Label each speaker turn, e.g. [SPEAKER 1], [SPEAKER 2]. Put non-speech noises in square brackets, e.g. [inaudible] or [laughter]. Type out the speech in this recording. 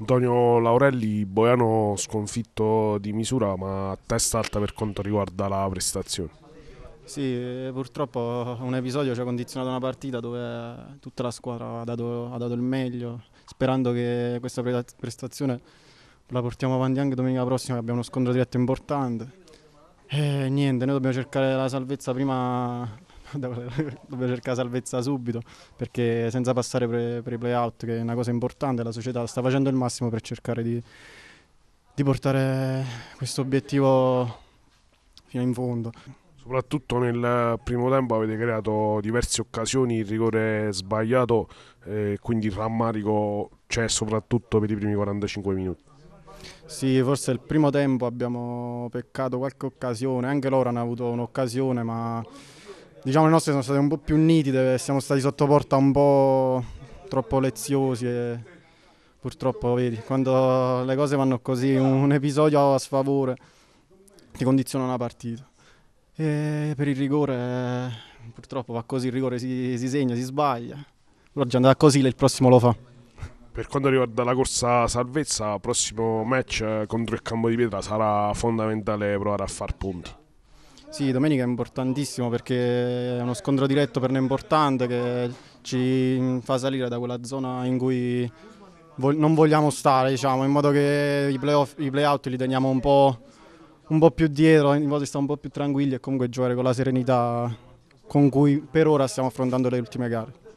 [SPEAKER 1] Antonio Laurelli, Boiano sconfitto di misura ma a testa alta per quanto riguarda la prestazione.
[SPEAKER 2] Sì, eh, purtroppo un episodio ci ha condizionato una partita dove tutta la squadra ha dato, ha dato il meglio, sperando che questa prestazione la portiamo avanti anche domenica prossima che abbiamo uno scontro diretto importante. E eh, niente, noi dobbiamo cercare la salvezza prima [laughs] dove cercare salvezza subito, perché senza passare per, per i playout, che è una cosa importante, la società sta facendo il massimo per cercare di, di portare questo obiettivo fino in fondo.
[SPEAKER 1] Soprattutto nel primo tempo avete creato diverse occasioni, il rigore sbagliato, eh, quindi il rammarico c'è soprattutto per i primi 45 minuti. Sì, forse il primo tempo abbiamo peccato qualche
[SPEAKER 2] occasione, anche loro hanno avuto un'occasione, ma Diciamo le nostre sono state un po' più nitide, eh, siamo stati sotto porta un po' troppo leziosi e purtroppo vedi, quando le cose vanno così, un episodio a sfavore ti condiziona una partita. E per il rigore purtroppo va così, il rigore si,
[SPEAKER 1] si segna, si sbaglia.
[SPEAKER 2] Oggi andrà così, il prossimo lo fa.
[SPEAKER 1] Per quanto riguarda la corsa salvezza, il prossimo match eh, contro il campo di pietra sarà fondamentale provare a far punti. Sì, domenica è importantissimo perché è uno scontro diretto per noi importante
[SPEAKER 2] che ci fa salire da quella zona in cui non vogliamo stare, diciamo, in modo che i, playoff, i playout li teniamo un po', un po', più dietro, in modo di stare un po' più tranquilli e comunque giocare con la serenità con cui per ora stiamo affrontando le ultime gare.